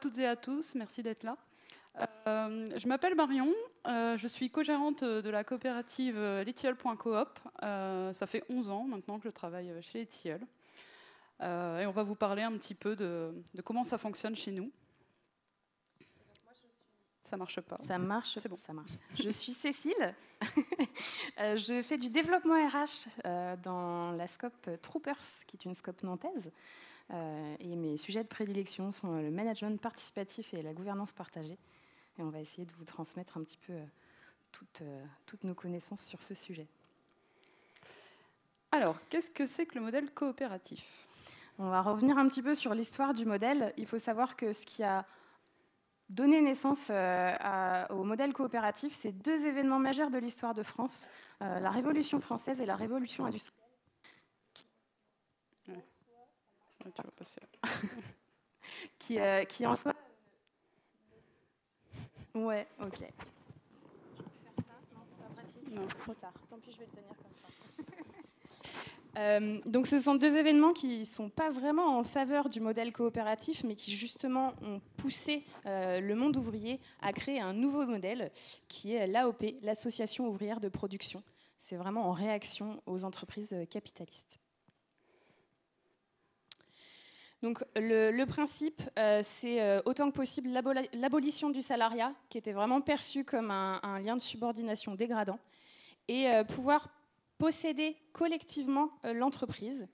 toutes et à tous, merci d'être là. Euh, je m'appelle Marion, euh, je suis co-gérante de la coopérative Litiol.coop. Euh, ça fait 11 ans maintenant que je travaille chez Litiol. Euh, et on va vous parler un petit peu de, comment ça fonctionne chez nous. Ça marche pas. Ça marche. C'est bon. Ça marche. Je suis Cécile. je fais du développement RH dans la scope Troopers, qui est une scope nantaise. Euh, et mes sujets de prédilection sont euh, le management participatif et la gouvernance partagée. Et on va essayer de vous transmettre un petit peu euh, toutes, nos connaissances sur ce sujet. Alors, qu'est-ce que c'est que le modèle coopératif On va revenir un petit peu sur l'histoire du modèle. Il faut savoir que ce qui a donné naissance au modèle coopératif, c'est deux événements majeurs de l'histoire de France, la Révolution française et la Révolution industrielle. Euh, qui, en Ouais, ok. Tant pis, je vais le tenir comme ça. Euh, donc ce sont deux événements qui ne sont pas vraiment en faveur du modèle coopératif, mais qui justement ont poussé euh, le monde ouvrier à créer un nouveau modèle qui est l'AOP, l'Association ouvrière de production. C'est vraiment en réaction aux entreprises capitalistes. Donc le, principe, euh, c'est euh, autant que possible l'abolition du salariat, qui était vraiment perçu comme un, lien de subordination dégradant, et euh, pouvoir posséder collectivement l'entreprise.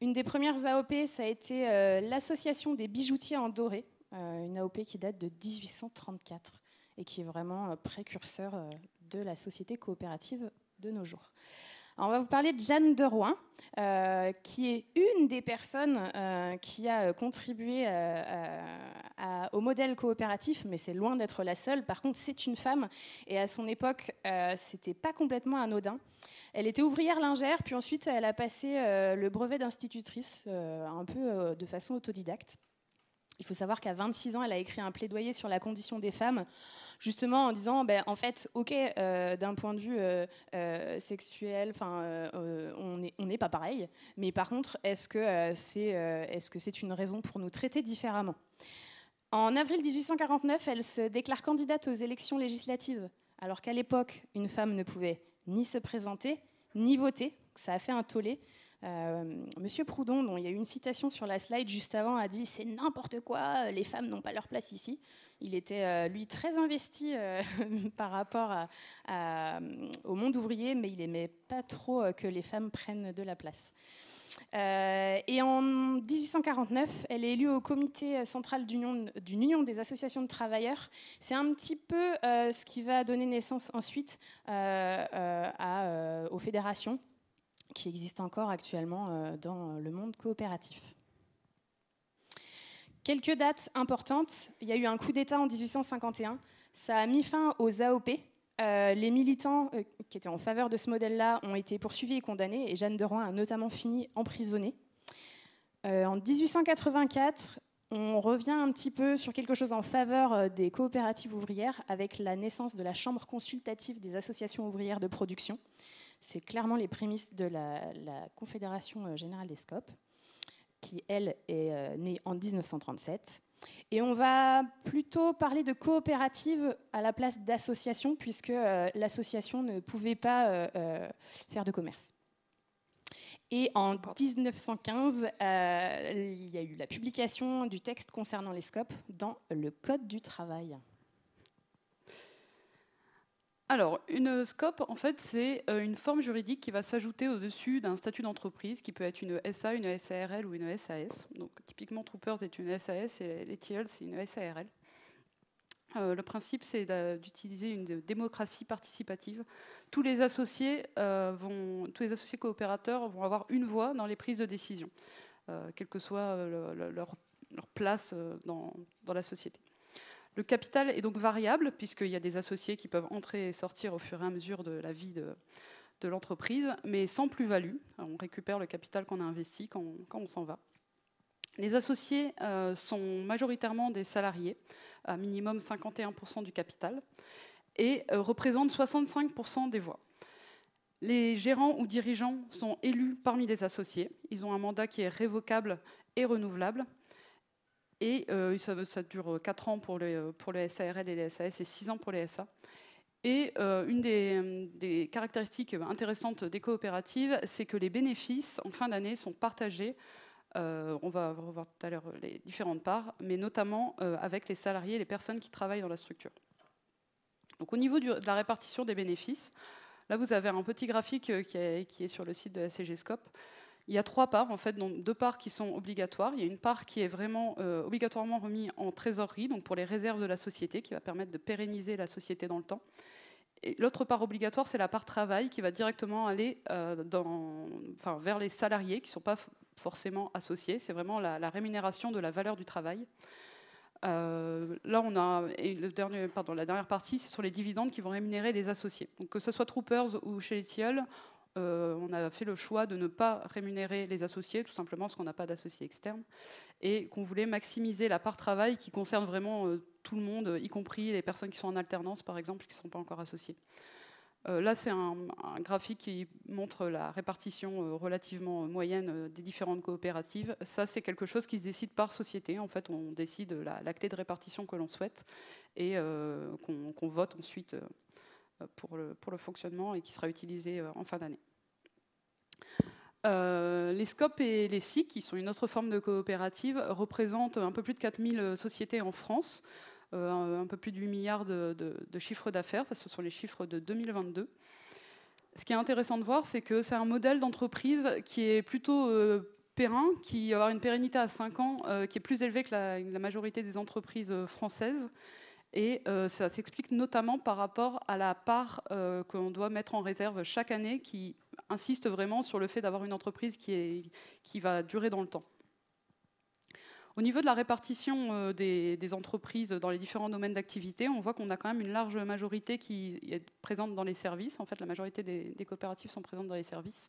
Une des premières AOP, ça a été l'association des bijoutiers en doré, une AOP qui date de 1834 et qui est vraiment précurseur de la société coopérative de nos jours on va vous parler de Jeanne de euh, qui est une des personnes euh, qui a euh, contribué euh, au modèle coopératif, mais c'est loin d'être la seule. Par contre, c'est une femme, et à son époque, c'était pas complètement anodin. Elle était ouvrière lingère, puis ensuite, elle a passé le brevet d'institutrice, un peu de façon autodidacte. Il faut savoir qu'à 26 ans, elle a écrit un plaidoyer sur la condition des femmes, justement en disant, ben, en fait, ok, euh, d'un point de vue euh, euh, sexuel, enfin, on n'est pas pareil, mais par contre, est-ce que c'est est-ce que c'est une raison pour nous traiter différemment En avril 1849, elle se déclare candidate aux élections législatives, alors qu'à l'époque, une femme ne pouvait ni se présenter, ni voter. Ça a fait un tollé. Euh, Monsieur Proudhon, dont il y a eu une citation sur la slide juste avant, a dit c'est n'importe quoi, les femmes n'ont pas leur place ici. Il était, euh, lui, très investi euh, par rapport au monde ouvrier, mais il n'aimait pas trop que les femmes prennent de la place. et en 1849, elle est élue au comité central d'une union des associations de travailleurs. C'est un petit peu ce qui va donner naissance ensuite aux fédérations qui existe encore actuellement euh, dans le monde coopératif. Quelques dates importantes. Il y a eu un coup d'État en 1851. Ça a mis fin aux AOP. Euh, les militants euh, qui étaient en faveur de ce modèle-là ont été poursuivis et condamnés, et Jeanne de Rouen a notamment fini emprisonnée. en 1884, on revient un petit peu sur quelque chose en faveur des coopératives ouvrières avec la naissance de la Chambre consultative des associations ouvrières de production, c'est clairement les prémices de la, Confédération euh, générale des Scopes, qui, elle, est euh, née en 1937. Et on va plutôt parler de coopérative à la place d'association, puisque euh, l'association ne pouvait pas faire de commerce. Et en 1915, il y a eu la publication du texte concernant les scopes dans le Code du travail alors, une scope, en fait, c'est euh, une forme juridique qui va s'ajouter au-dessus d'un statut d'entreprise qui peut être une SA, une SARL ou une SAS. Donc, typiquement, Troopers est une SAS et l'ETL, c'est une SARL. Euh, le principe, c'est d'utiliser une démocratie participative. Tous les associés, euh, tous les associés coopérateurs vont avoir une voix dans les prises de décision, quelle que soit leur, place dans la société. Le capital est donc variable, puisqu'il y a des associés qui peuvent entrer et sortir au fur et à mesure de la vie de, l'entreprise, mais sans plus-value. On récupère le capital qu'on a investi quand on, s'en va. Les associés euh, sont majoritairement des salariés, à minimum 51% du capital, et euh, représentent 65% des voix. Les gérants ou dirigeants sont élus parmi les associés. Ils ont un mandat qui est révocable et renouvelable, et euh, ça, dure 4 euh, ans pour les, euh, pour les SARL et les SAS et 6 ans pour les SA. Et une des, caractéristiques intéressantes des coopératives, c'est que les bénéfices en fin d'année sont partagés. on va revoir tout à l'heure les différentes parts, mais notamment avec les salariés et les personnes qui travaillent dans la structure. Donc au niveau de la répartition des bénéfices, là vous avez un petit graphique qui est, qui est sur le site de la CG il y a trois parts, en fait, donc deux parts qui sont obligatoires. Il y a une part qui est vraiment euh, obligatoirement remise en trésorerie, donc pour les réserves de la société, qui va permettre de pérenniser la société dans le temps. Et l'autre part obligatoire, c'est la part travail qui va directement aller euh, vers les salariés qui ne sont pas forcément associés. C'est vraiment la, rémunération de la valeur du travail. Euh, là, on a le dernier, pardon, la dernière partie, c'est sur les dividendes qui vont rémunérer les associés. Donc, que ce soit Troopers ou chez les Tilleuls, euh, on a fait le choix de ne pas rémunérer les associés, tout simplement parce qu'on n'a pas d'associés externes, et qu'on voulait maximiser la part travail qui concerne vraiment euh, tout le monde, y compris les personnes qui sont en alternance, par exemple, qui ne sont pas encore associées. Euh, là, c'est un, graphique qui montre la répartition relativement moyenne des différentes coopératives. Ça, c'est quelque chose qui se décide par société. En fait, on décide la, clé de répartition que l'on souhaite et qu'on vote ensuite pour le, fonctionnement et qui sera utilisé euh, en fin d'année. Euh, les SCOP et les SIC, qui sont une autre forme de coopérative, représentent un peu plus de 4000 sociétés en France, euh, un peu plus de 8 milliards de, chiffres d'affaires, ça ce sont les chiffres de 2022. Ce qui est intéressant de voir, c'est que c'est un modèle d'entreprise qui est plutôt pérenne, périn, qui va avoir une pérennité à 5 ans, qui est plus élevée que la majorité des entreprises françaises et euh, ça s'explique notamment par rapport à la part euh, qu'on doit mettre en réserve chaque année, qui insiste vraiment sur le fait d'avoir une entreprise qui, est, qui va durer dans le temps. Au niveau de la répartition euh, des, entreprises dans les différents domaines d'activité, on voit qu'on a quand même une large majorité qui est présente dans les services. En fait, la majorité des, coopératives sont présentes dans les services.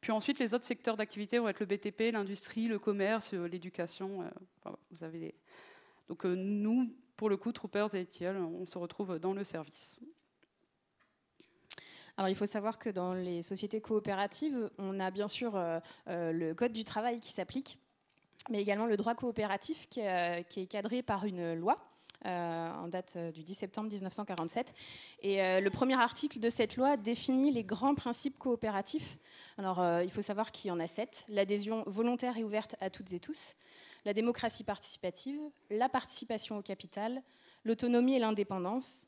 Puis ensuite, les autres secteurs d'activité vont être le BTP, l'industrie, le commerce, l'éducation. vous avez les... Donc nous, pour le coup, Troopers et Etiol, on se retrouve dans le service. Alors il faut savoir que dans les sociétés coopératives, on a bien sûr euh, euh, le code du travail qui s'applique, mais également le droit coopératif qui, euh, est cadré par une loi. en date du 10 septembre 1947. Et le premier article de cette loi définit les grands principes coopératifs. Alors, il faut savoir qu'il y en a sept l'adhésion volontaire et ouverte à toutes et tous, la démocratie participative, la participation au capital, l'autonomie et l'indépendance,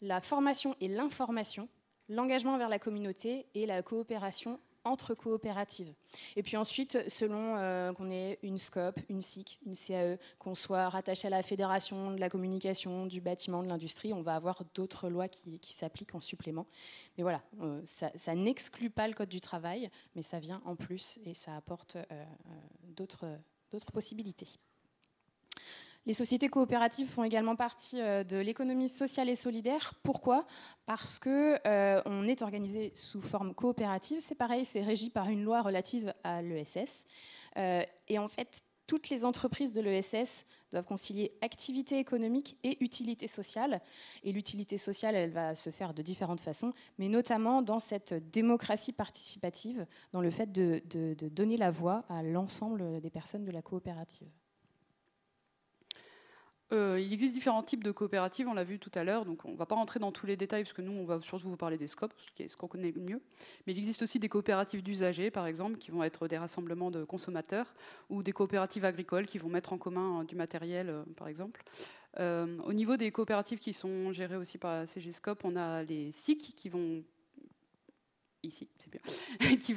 la formation et l'information, l'engagement vers la communauté et la coopération entre coopératives. Et puis ensuite, selon euh, qu'on ait une SCOP, une SIC, une CAE, qu'on soit rattaché à la fédération de la communication, du bâtiment, de l'industrie, on va avoir d'autres lois qui, s'appliquent en supplément. Mais voilà, euh, ça, n'exclut pas le Code du travail, mais ça vient en plus et ça apporte euh, d'autres possibilités. Les sociétés coopératives font également partie euh, de l'économie sociale et solidaire. Pourquoi Parce que euh, on est organisé sous forme coopérative. C'est pareil, c'est régi par une loi relative à l'ESS. Euh, et en fait, toutes les entreprises de l'ESS doivent concilier activité économique et utilité sociale. Et l'utilité sociale, elle va se faire de différentes façons, mais notamment dans cette démocratie participative, dans le fait de, de donner la voix à l'ensemble des personnes de la coopérative. Euh, il existe différents types de coopératives, on l'a vu tout à l'heure, donc on ne va pas rentrer dans tous les détails, parce que nous, on va surtout vous parler des scopes, ce qu'on connaît le mieux. Mais il existe aussi des coopératives d'usagers, par exemple, qui vont être des rassemblements de consommateurs, ou des coopératives agricoles qui vont mettre en commun euh, du matériel, euh, par exemple. au niveau des coopératives qui sont gérées aussi par la CGSCOP, on a les SIC qui vont ici, c'est bien, euh, qui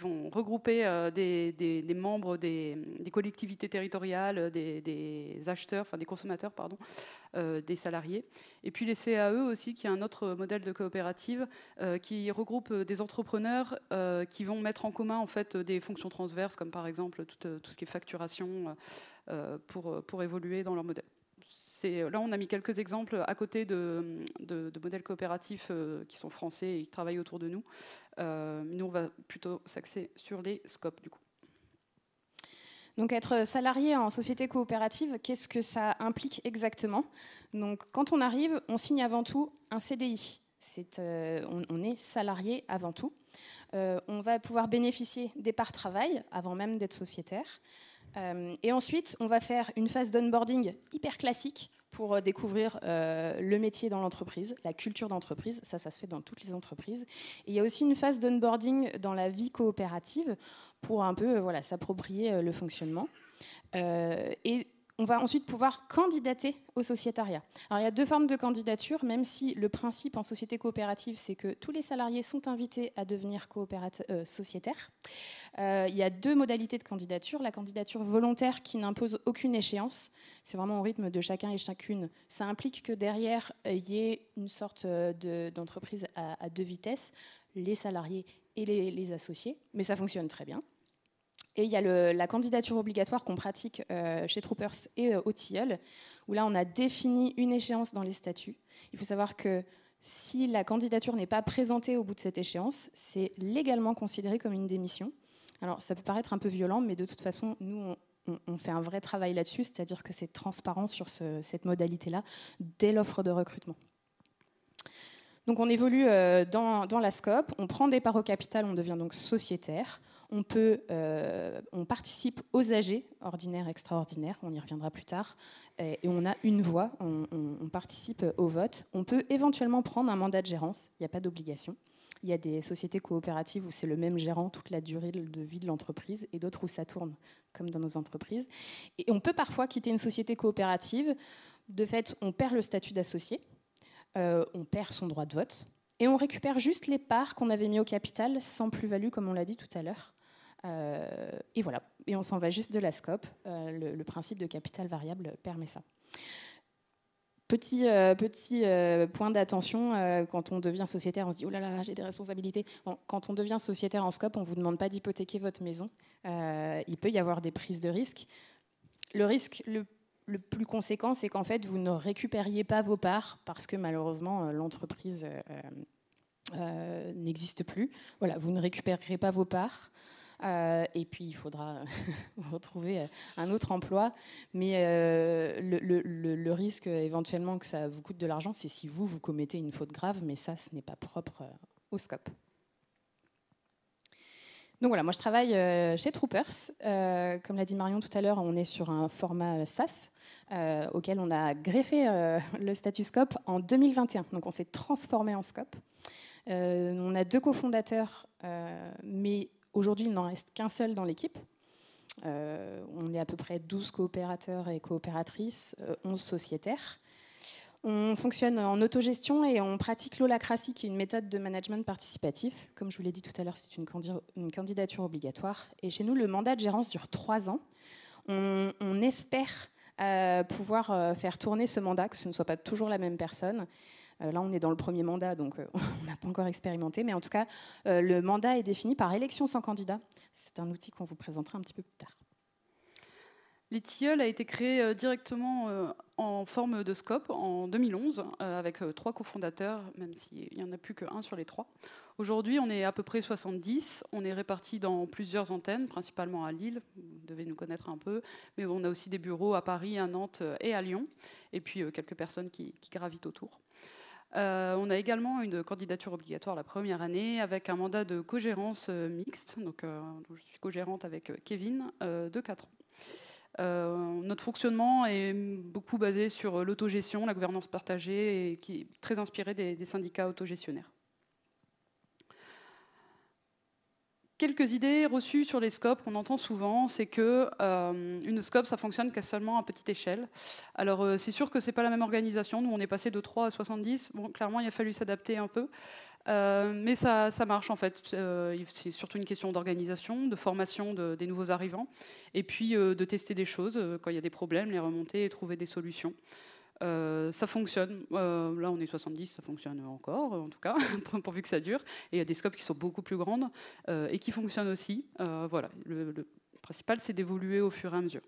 vont, regrouper euh, des, membres des, collectivités territoriales, euh, des, acheteurs, enfin des consommateurs, pardon, des salariés. Et puis les CAE aussi, qui est un autre modèle de coopérative, qui regroupe des entrepreneurs qui vont mettre en commun en fait des fonctions transverses, comme par exemple tout, ce qui est facturation, pour évoluer dans leur modèle. Euh, là, on a mis quelques exemples à côté de, modèles coopératifs euh, qui sont français et qui travaillent autour de nous. Euh, nous, on va plutôt s'axer sur les scopes, du Donc être salarié en société coopérative, qu'est-ce que ça implique exactement quand on arrive, on signe avant tout un CDI. on, on, est salarié avant tout. on va pouvoir bénéficier des parts travail avant même d'être sociétaire. Euh, et ensuite, on va faire une phase d'onboarding hyper classique pour euh, découvrir euh, le métier dans l'entreprise, la culture d'entreprise. Ça, ça se fait dans toutes les entreprises. il y a aussi une phase d'onboarding dans la vie coopérative pour un peu voilà, s'approprier le fonctionnement. et on va ensuite pouvoir candidater au sociétariat. Alors il y a deux formes de candidature, même si le principe en société coopérative, c'est que tous les salariés sont invités à devenir euh, sociétaires. Euh, il y a deux modalités de candidature. La candidature volontaire qui n'impose aucune échéance, c'est vraiment au rythme de chacun et chacune. Ça implique que derrière, euh, il y ait une sorte d'entreprise à, deux vitesses, les salariés et les, associés, mais ça fonctionne très bien. Et il y a la candidature obligatoire qu'on pratique euh, chez Troopers et au euh, Tilleul, où là, on a défini une échéance dans les statuts. Il faut savoir que si la candidature n'est pas présentée au bout de cette échéance, c'est légalement considéré comme une démission. Alors, ça peut paraître un peu violent, mais de toute façon, nous, on, fait un vrai travail là-dessus, c'est-à-dire que c'est transparent sur cette modalité-là dès l'offre de recrutement. Donc on évolue euh, dans, la SCOP, on prend des parts au capital, on devient donc sociétaire, on, peut, euh, participe aux AG, ordinaires, extraordinaires, on y reviendra plus tard, et, on a une voix, on, participe au vote. On peut éventuellement prendre un mandat de gérance, il n'y a pas d'obligation. Il y a des sociétés coopératives où c'est le même gérant toute la durée de vie de l'entreprise et d'autres où ça tourne, comme dans nos entreprises. Et on peut parfois quitter une société coopérative. De fait, on perd le statut d'associé, euh, on perd son droit de vote, et on récupère juste les parts qu'on avait mis au capital sans plus-value, comme on l'a dit tout à l'heure. Euh, et voilà, et on s'en va juste de la scope. Euh, le, principe de capital variable permet ça. Petit, euh, petit point d'attention, quand on devient sociétaire, on se dit, oh là là, j'ai des responsabilités. quand on devient sociétaire en scope, on ne vous demande pas d'hypothéquer votre maison. il peut y avoir des prises de risque Le risque le, le plus conséquent, c'est qu'en fait, vous ne récupériez pas vos parts parce que malheureusement, l'entreprise n'existe plus. Voilà, vous ne récupérerez pas vos parts. Euh, et puis, il faudra retrouver euh, un autre emploi. Mais euh, le, risque éventuellement que ça vous coûte de l'argent, c'est si vous, vous commettez une faute grave, mais ça, ce n'est pas propre au scope. Donc voilà, moi je travaille chez Troopers. comme l'a dit Marion tout à l'heure, on est sur un format SaaS auquel on a greffé le status Scope en 2021. Donc on s'est transformé en Scope. on a deux cofondateurs, mais Aujourd'hui, il n'en reste qu'un seul dans l'équipe. Euh, on est à peu près 12 coopérateurs et coopératrices, 11 euh, sociétaires. On fonctionne en autogestion et on pratique l'holacratie, qui est une méthode de management participatif. Comme je vous l'ai dit tout à l'heure, c'est une, candidature obligatoire. Et chez nous, le mandat de gérance dure trois ans. On, espère euh, pouvoir faire tourner ce mandat, que ce ne soit pas toujours la même personne, euh, là, on est dans le premier mandat, donc euh, on n'a pas encore expérimenté, mais en tout cas, euh, le mandat est défini par élection sans candidat. C'est un outil qu'on vous présentera un petit peu plus tard. Les a été créé directement en forme de scope en 2011 avec trois cofondateurs, même s'il n'y en a plus qu'un sur les trois. Aujourd'hui, on est à peu près 70. On est répartis dans plusieurs antennes, principalement à Lille. Vous devez nous connaître un peu. Mais on a aussi des bureaux à Paris, à Nantes et à Lyon. Et puis quelques personnes qui gravitent autour. Euh, on a également une candidature obligatoire la première année avec un mandat de cogérance euh, mixte. Euh, donc, je suis cogérante avec Kevin de 4 ans. notre fonctionnement est beaucoup basé sur l'autogestion, la gouvernance partagée, et qui est très inspirée des syndicats autogestionnaires. quelques idées reçues sur les scopes qu'on entend souvent, c'est que euh, une scope, ça fonctionne qu'à seulement à petite échelle. Alors euh, c'est sûr que c'est pas la même organisation. Nous, on est passé de 3 à 70. Bon, clairement, il a fallu s'adapter un peu. Euh, mais ça, ça, marche en fait. c'est surtout une question d'organisation, de formation de, des nouveaux arrivants, et puis de tester des choses quand il y a des problèmes, les remonter et trouver des solutions. Euh, ça fonctionne. Euh, là, on est 70, ça fonctionne encore, en tout cas, pourvu que ça dure. Et il y a des scopes qui sont beaucoup plus grandes euh, et qui fonctionnent aussi. voilà, le, principal, c'est d'évoluer au fur et à mesure.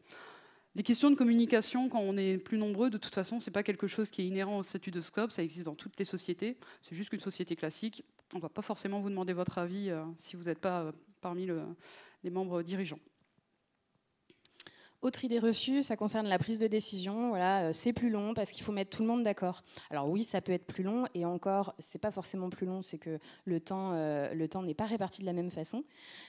Les questions de communication, quand on est plus nombreux, de toute façon, ce n'est pas quelque chose qui est inhérent au statut de scope, ça existe dans toutes les sociétés. C'est juste qu'une société classique, on ne va pas forcément vous demander votre avis si vous n'êtes pas parmi les membres dirigeants. Autre idée reçue, ça concerne la prise de décision. Voilà, euh, c'est plus long parce qu'il faut mettre tout le monde d'accord. Alors oui, ça peut être plus long et encore, c'est pas forcément plus long, c'est que le temps, euh, le temps n'est pas réparti de la même façon.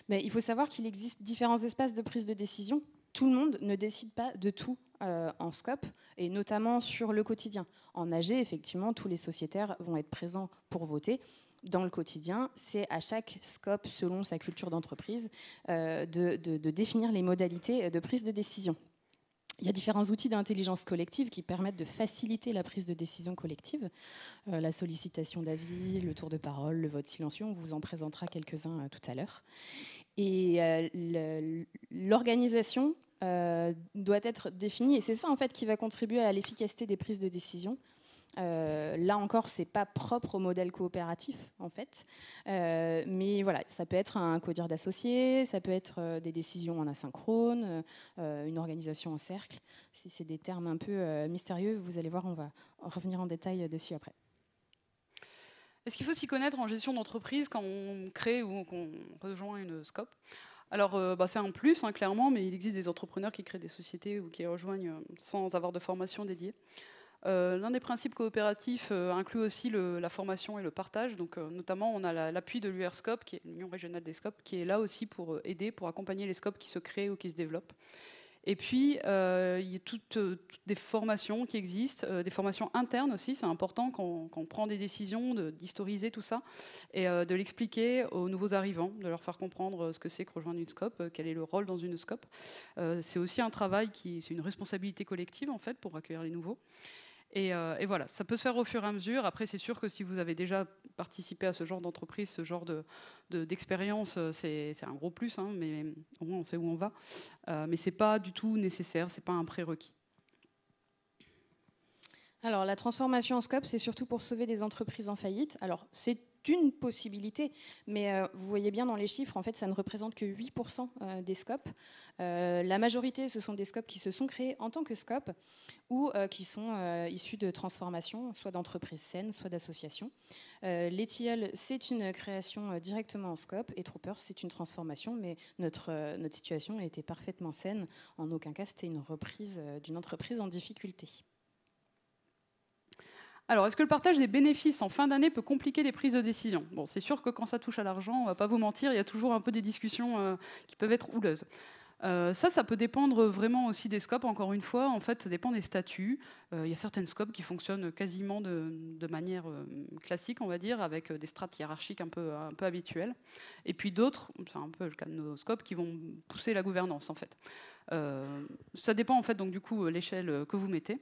Mais il faut savoir qu'il existe différents espaces de prise de décision. Tout le monde ne décide pas de tout euh, en scope et notamment sur le quotidien. En AG, effectivement, tous les sociétaires vont être présents pour voter, dans le quotidien, c'est à chaque scope, selon sa culture d'entreprise, euh, de, définir les modalités de prise de décision. Il y a différents outils d'intelligence collective qui permettent de faciliter la prise de décision collective. Euh, la sollicitation d'avis, le tour de parole, le vote silencieux, on vous en présentera quelques-uns euh, tout à l'heure. Et l'organisation doit être définie, et c'est ça en fait qui va contribuer à l'efficacité des prises de décision. Euh, là encore, c'est pas propre au modèle coopératif en fait, euh, mais voilà, ça peut être un codir d'associés, ça peut être euh, des décisions en asynchrone, une organisation en cercle. Si c'est des termes un peu mystérieux, vous allez voir, on va revenir en détail dessus après. Est-ce qu'il faut s'y connaître en gestion d'entreprise quand on crée ou qu'on rejoint une scope alors, bah, c'est un plus, hein, clairement, mais il existe des entrepreneurs qui créent des sociétés ou qui les rejoignent sans avoir de formation dédiée. Euh, l'un des principes coopératifs euh, inclut aussi la formation et le partage. Donc, euh, notamment, on a l'appui de l'URSCOP, qui est l'Union régionale des SCOP, qui est là aussi pour aider, pour accompagner les SCOP qui se créent ou qui se développent. Et puis, il y a toutes, des formations qui existent, des formations internes aussi. C'est important quand, on prend des décisions d'historiser tout ça et de l'expliquer aux nouveaux arrivants, de leur faire comprendre ce que c'est que rejoindre une SCOP, quel est le rôle dans une scope. c'est aussi un travail qui, c'est une responsabilité collective en fait pour accueillir les nouveaux. Euh, et, voilà, ça peut se faire au fur et à mesure. Après, c'est sûr que si vous avez déjà participé à ce genre d'entreprise, ce genre d'expérience, de, euh, c'est un gros plus, hein, mais au moins on sait où on va. Euh, mais ce n'est pas du tout nécessaire, ce n'est pas un prérequis. Alors, la transformation en scope, c'est surtout pour sauver des entreprises en faillite. Alors, c'est une possibilité, mais euh, vous voyez bien dans les chiffres, en fait, ça ne représente que 8% euh, des scopes. Euh, la majorité, ce sont des scopes qui se sont créés en tant que scopes ou qui sont issus de transformations, soit d'entreprises saines, soit d'associations. Letiel, c'est une création directement en scope et Troopers, c'est une transformation, mais notre, notre situation a été parfaitement saine. En aucun cas, c'était une reprise d'une entreprise en difficulté. Alors, est-ce que le partage des bénéfices en fin d'année peut compliquer les prises de décision Bon, c'est sûr que quand ça touche à l'argent, on va pas vous mentir, il y a toujours un peu des discussions euh, qui peuvent être houleuses. Euh, ça, ça peut dépendre vraiment aussi des scopes. Encore une fois, en fait, ça dépend des statuts. Euh, il y a certaines scopes qui fonctionnent quasiment de, manière classique, on va dire, avec des strates hiérarchiques un peu, un peu habituelles. Et puis d'autres, c'est un peu le cas de nos scopes, qui vont pousser la gouvernance, en fait. ça dépend, en fait, donc du coup, l'échelle que vous mettez.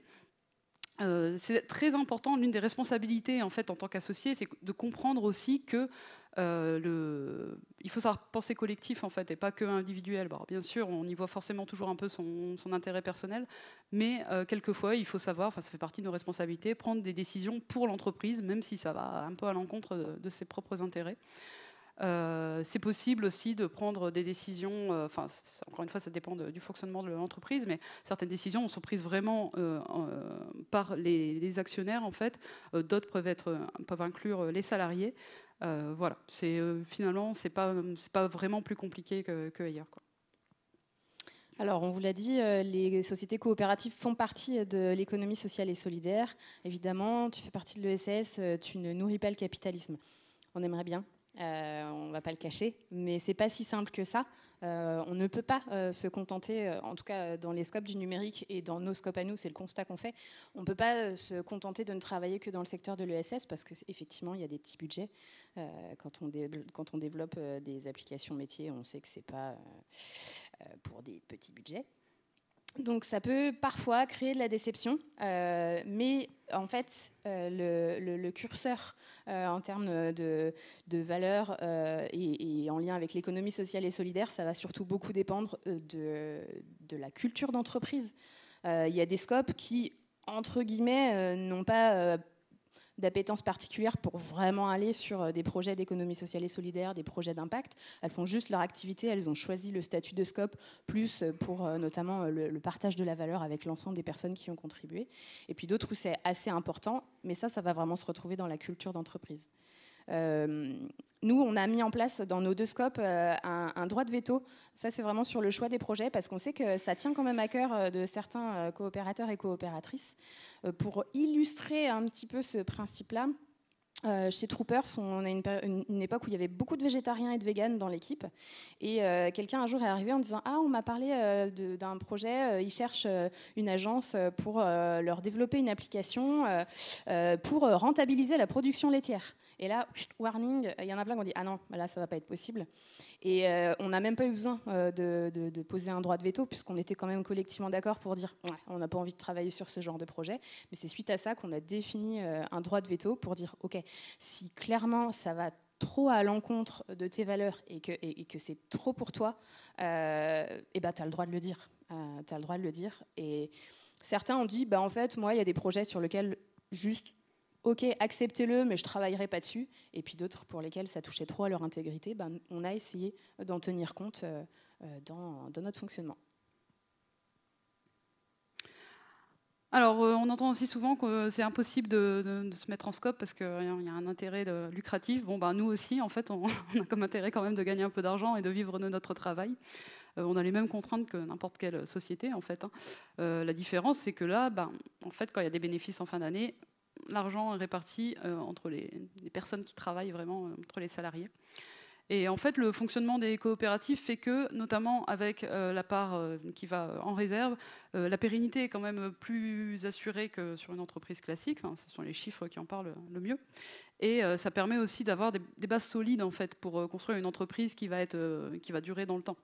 Euh, c'est très important. L'une des responsabilités en fait en tant qu'associé, c'est de comprendre aussi que euh, le... il faut savoir penser collectif en fait et pas que individuel. bien sûr, on y voit forcément toujours un peu son, intérêt personnel, mais euh, quelquefois il faut savoir, ça fait partie de nos responsabilités, prendre des décisions pour l'entreprise, même si ça va un peu à l'encontre de ses propres intérêts. Euh, c'est possible aussi de prendre des décisions, euh, enfin, encore une fois, ça dépend du fonctionnement de l'entreprise, mais certaines décisions sont prises vraiment euh, par les, actionnaires, en fait. D'autres peuvent, peuvent inclure les salariés. voilà, finalement, ce n'est pas, c'est pas vraiment plus compliqué qu'ailleurs Alors, on vous l'a dit, les sociétés coopératives font partie de l'économie sociale et solidaire. Évidemment, tu fais partie de l'ESS, tu ne nourris pas le capitalisme. On aimerait bien. Euh, on ne va pas le cacher, mais n'est pas si simple que ça. Euh, on ne peut pas euh, se contenter, en tout cas dans les scopes du numérique et dans nos scopes à nous, c'est le constat qu'on fait, on ne peut pas se contenter de ne travailler que dans le secteur de l'ESS parce qu'effectivement, il y a des petits budgets. Quand on, quand, on développe des applications métiers, on sait que ce n'est pas pour des petits budgets. Donc ça peut parfois créer de la déception, euh, mais en fait, euh, le, curseur euh, en termes de, valeur et, en lien avec l'économie sociale et solidaire, ça va surtout beaucoup dépendre de, de la culture d'entreprise. Il y a des scopes qui, entre guillemets, n'ont pas d'appétence particulière pour vraiment aller sur euh, des projets d'économie sociale et solidaire, des projets d'impact. Elles font juste leur activité, elles ont choisi le statut de scope, plus euh, pour euh, notamment le, partage de la valeur avec l'ensemble des personnes qui ont contribué. Et puis d'autres où c'est assez important, mais ça, ça va vraiment se retrouver dans la culture d'entreprise. Euh, nous, on a mis en place dans nos deux scopes euh, un, droit de veto. Ça, c'est vraiment sur le choix des projets parce qu'on sait que ça tient quand même à cœur euh, de certains coopérateurs et coopératrices. pour illustrer un petit peu ce principe-là, chez Troopers, on a une, époque où il y avait beaucoup de végétariens et de véganes dans l'équipe. Et quelqu'un un jour est arrivé en disant Ah, on m'a parlé d'un projet, ils cherchent une agence pour leur développer une application pour rentabiliser la production laitière. Et là, warning, euh, il y en a plein qui ont dit Ah non, bah là, ça ne va pas être possible. Et euh, on n'a même pas eu besoin euh, de, poser un droit de veto, puisqu'on était quand même collectivement d'accord pour dire On n'a pas envie de travailler sur ce genre de projet. Mais c'est suite à ça qu'on a défini un droit de veto pour dire Ok, si clairement ça va trop à l'encontre de tes valeurs et que, et, que c'est trop pour toi, euh, eh ben, tu as le droit de le dire. tu as le droit de le dire. Et certains ont dit, bah, en fait, moi, il y a des projets sur lesquels juste ok, acceptez-le, mais je travaillerai pas dessus. Et puis d'autres pour lesquels ça touchait trop à leur intégrité, bah, on a essayé d'en tenir compte euh, euh, dans, notre fonctionnement. Alors, euh, on entend aussi souvent que c'est impossible de, se mettre en scope parce qu'il y a un intérêt lucratif. Bon, ben, nous aussi, en fait, on, a comme intérêt quand même de gagner un peu d'argent et de vivre de notre travail. on a les mêmes contraintes que n'importe quelle société, en fait. Hein. la différence, c'est que là, bah, en fait, quand il y a des bénéfices en fin d'année, l'argent est réparti euh, entre les, personnes qui travaillent vraiment, euh, entre les salariés. Et en fait, le fonctionnement des coopératives fait que, notamment avec euh, la part qui va en réserve, la pérennité est quand même plus assurée que sur une entreprise classique. ce sont les chiffres qui en parlent le mieux. Et ça permet aussi d'avoir des, bases solides en fait pour construire une entreprise qui va être, qui va durer dans le temps.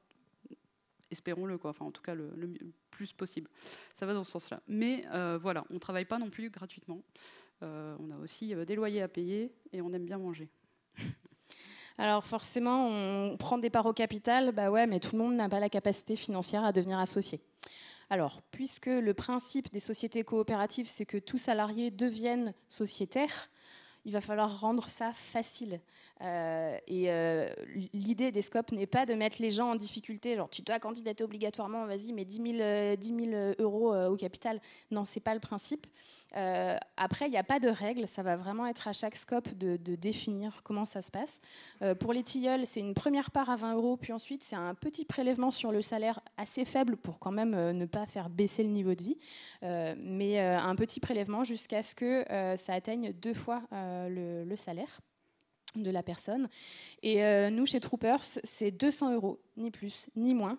Espérons-le quoi. Enfin, en tout cas, le, le, plus possible. Ça va dans ce sens-là. Mais voilà, on ne travaille pas non plus gratuitement. Euh, on a aussi euh, des loyers à payer et on aime bien manger. Alors forcément, on prend des parts au capital, bah ouais, mais tout le monde n'a pas la capacité financière à devenir associé. Alors, puisque le principe des sociétés coopératives, c'est que tous salariés deviennent sociétaires, il va falloir rendre ça facile. Euh, et euh, l'idée des scopes n'est pas de mettre les gens en difficulté, genre tu dois candidater obligatoirement, vas-y, mais 10 000, euh, euros au capital. Non, c'est pas le principe. après, il n'y a pas de règle, ça va vraiment être à chaque scope de définir comment ça se passe. pour les tilleuls, c'est une première part à 20 euros, puis ensuite c'est un petit prélèvement sur le salaire assez faible pour quand même ne pas faire baisser le niveau de vie, mais un petit prélèvement jusqu'à ce que ça atteigne deux fois euh, le, salaire de la personne. Et euh, nous, chez Troopers, c'est 200 euros, ni plus, ni moins,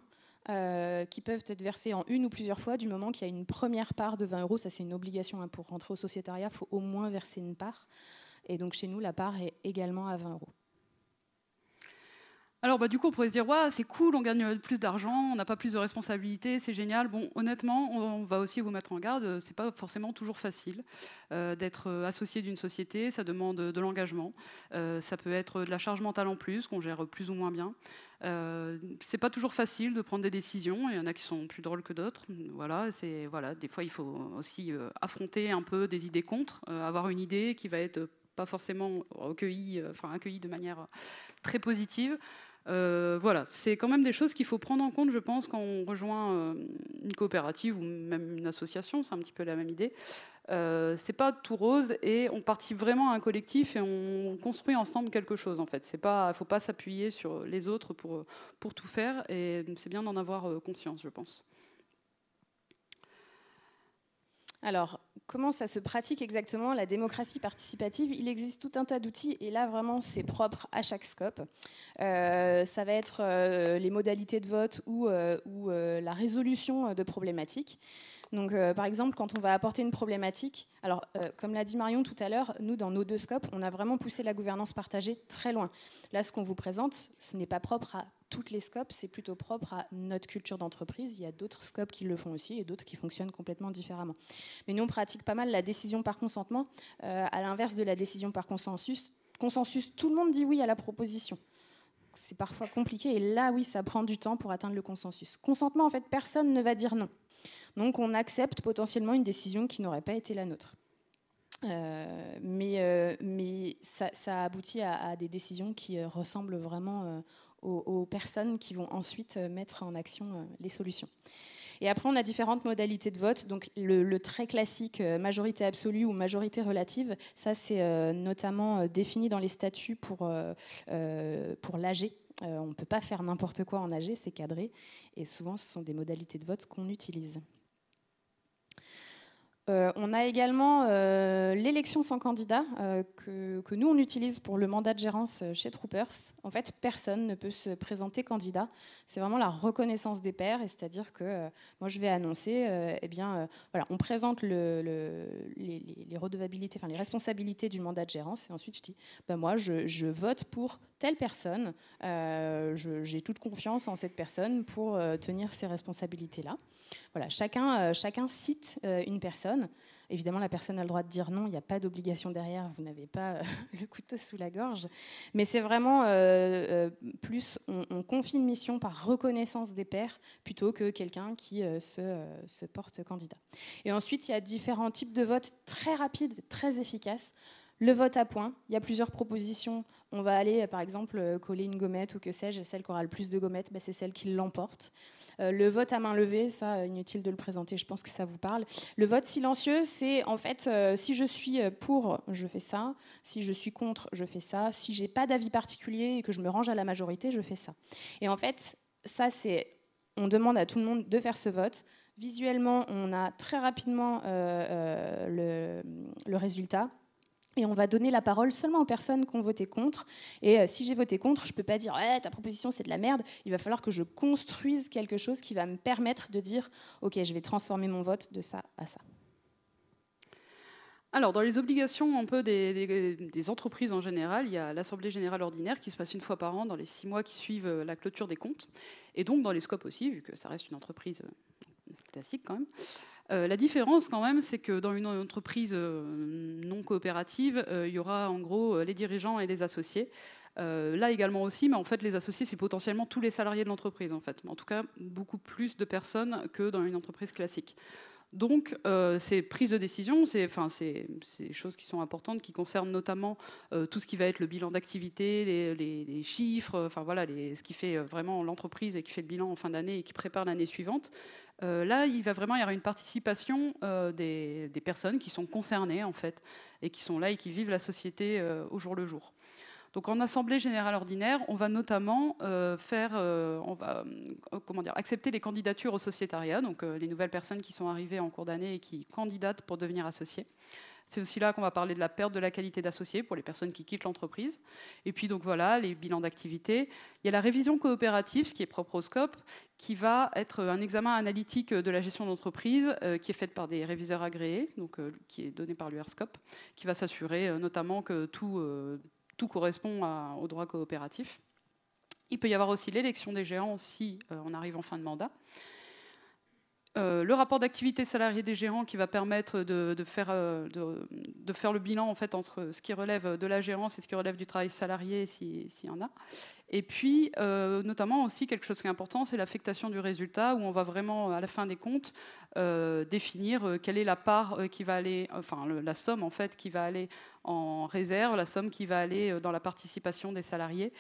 euh, qui peuvent être versés en une ou plusieurs fois du moment qu'il y a une première part de 20 euros. Ça, c'est une obligation. Hein. pour rentrer au sociétariat, il faut au moins verser une part. Et donc, chez nous, la part est également à 20 euros. Alors bah, du coup, on pourrait se dire, c'est cool, on gagne plus d'argent, on n'a pas plus de responsabilités, c'est génial. Bon, honnêtement, on, va aussi vous mettre en garde, euh, ce n'est pas forcément toujours facile euh, d'être euh, associé d'une société, ça demande de l'engagement, ça peut être de la charge mentale en plus, qu'on gère plus ou moins bien. Euh, c'est pas toujours facile de prendre des décisions, il y en a qui sont plus drôles que d'autres. Voilà, c'est voilà, des fois il faut aussi affronter un peu des idées contre, avoir une idée qui va être pas forcément accueillie, enfin accueillie de manière très positive. Euh, voilà, c'est quand même des choses qu'il faut prendre en compte, je pense, quand on rejoint euh, une coopérative ou même une association, c'est un petit peu la même idée. Euh, c'est pas tout rose et on participe vraiment à un collectif et on construit ensemble quelque chose en fait. C'est pas, faut pas s'appuyer sur les autres pour, pour tout faire et c'est bien d'en avoir conscience, je pense. Alors, comment ça se pratique exactement la démocratie participative Il existe tout un tas d'outils et là vraiment c'est propre à chaque scope. Euh, ça va être euh, les modalités de vote ou, euh, la résolution de problématiques. Donc, par exemple, quand on va apporter une problématique, alors, comme l'a dit Marion tout à l'heure, nous, dans nos deux scopes, on a vraiment poussé la gouvernance partagée très loin. Là, ce qu'on vous présente, ce n'est pas propre à toutes les scopes, c'est plutôt propre à notre culture d'entreprise. Il y a d'autres scopes qui le font aussi et d'autres qui fonctionnent complètement différemment. Mais nous, on pratique pas mal la décision par consentement, euh, à l'inverse de la décision par consensus. Consensus, tout le monde dit oui à la proposition. C'est parfois compliqué et là, oui, ça prend du temps pour atteindre le consensus. Consentement, en fait, personne ne va dire non. Donc, on accepte potentiellement une décision qui n'aurait pas été la nôtre. Euh, mais, euh, mais ça, aboutit à, à, des décisions qui ressemblent vraiment aux, personnes qui vont ensuite euh, mettre en action euh, les solutions. Et après, on a différentes modalités de vote. Donc, le, très classique euh, majorité absolue ou majorité relative, ça, c'est notamment défini dans les statuts pour, euh, pour l'AG. on ne peut pas faire n'importe quoi en AG, c'est cadré. Et souvent, ce sont des modalités de vote qu'on utilise. Euh, on a également euh, l'élection sans candidat euh, que, nous on utilise pour le mandat de gérance chez Troopers. En fait, personne ne peut se présenter candidat. C'est vraiment la reconnaissance des pairs, c'est-à-dire que moi je vais annoncer, eh bien, voilà, on présente les, les responsabilités du mandat de gérance, et ensuite je dis, ben moi je vote pour telle personne. J'ai toute confiance en cette personne pour tenir ces responsabilités là. Voilà, chacun, euh, chacun cite euh, une personne. Évidemment, la personne a le droit de dire non, il n'y a pas d'obligation derrière, vous n'avez pas euh, le couteau sous la gorge. Mais c'est vraiment plus, on, confie une mission par reconnaissance des pairs plutôt que quelqu'un qui se, se, porte candidat. Et ensuite, il y a différents types de votes très rapides, très efficaces. Le vote à point, il y a plusieurs propositions. On va aller, euh, par exemple, euh, coller une gommette ou que sais-je, celle qui aura le plus de gommettes, bah, c'est celle qui l'emporte. Euh, le vote à main levée, ça, inutile de le présenter, je pense que ça vous parle. Le vote silencieux, c'est en fait, si je suis pour, je fais ça. Si je suis contre, je fais ça. Si j'ai pas d'avis particulier et que je me range à la majorité, je fais ça. Et en fait, ça, c'est. On demande à tout le monde de faire ce vote. Visuellement, on a très rapidement le résultat. Et on va donner la parole seulement aux personnes qui ont voté contre. Et euh, si j'ai voté contre, je ne peux pas dire ta proposition c'est de la merde. Il va falloir que je construise quelque chose qui va me permettre de dire ok, je vais transformer mon vote de ça à ça. Alors, dans les obligations un peu des, des entreprises en général, il y a l'Assemblée générale ordinaire qui se passe une fois par an dans les six mois qui suivent euh, la clôture des comptes. Et donc, dans les scopes aussi, vu que ça reste une entreprise euh, classique quand même. Euh, la différence quand même, c'est que dans une entreprise euh, non coopérative, euh, il y aura en gros les dirigeants et les associés. là également aussi, mais en fait, les associés, c'est potentiellement tous les salariés de l'entreprise, en fait. En tout cas, beaucoup plus de personnes que dans une entreprise classique. Donc, euh, ces prises de décision, ces choses qui sont importantes, qui concernent notamment euh, tout ce qui va être le bilan d'activité, les, chiffres, euh, ce qui fait vraiment l'entreprise et qui fait le bilan en fin d'année et qui prépare l'année suivante. là, il va vraiment y avoir une participation des, des, personnes qui sont concernées en fait et qui sont là et qui vivent la société au jour le jour. Donc en assemblée générale ordinaire, on va notamment euh, faire, euh, on va, euh, comment dire, accepter les candidatures au sociétariat, donc les nouvelles personnes qui sont arrivées en cours d'année et qui candidatent pour devenir associées. C'est aussi là qu'on va parler de la perte de la qualité d'associé pour les personnes qui quittent l'entreprise. Et puis donc voilà, les bilans d'activité. Il y a la révision coopérative, ce qui est propre au SCOPE, qui va être un examen analytique de la gestion d'entreprise, qui est faite par des réviseurs agréés, donc, qui est donné par l'URSCOP, qui va s'assurer notamment que tout tout correspond au droit coopératif. Il peut y avoir aussi l'élection des géants si euh, on arrive en fin de mandat. Euh, le rapport d'activité salarié des gérants qui va permettre euh, de, faire, le bilan en fait, entre ce qui relève de la gérance et ce qui relève du travail salarié s'il y en a. Et puis, euh, notamment aussi, quelque chose qui est important, c'est l'affectation du résultat, où on va vraiment, à la fin des comptes, euh, définir euh, quelle est la part qui va aller, enfin, la somme, en fait, qui va aller en réserve, la somme qui va aller dans la participation des salariés.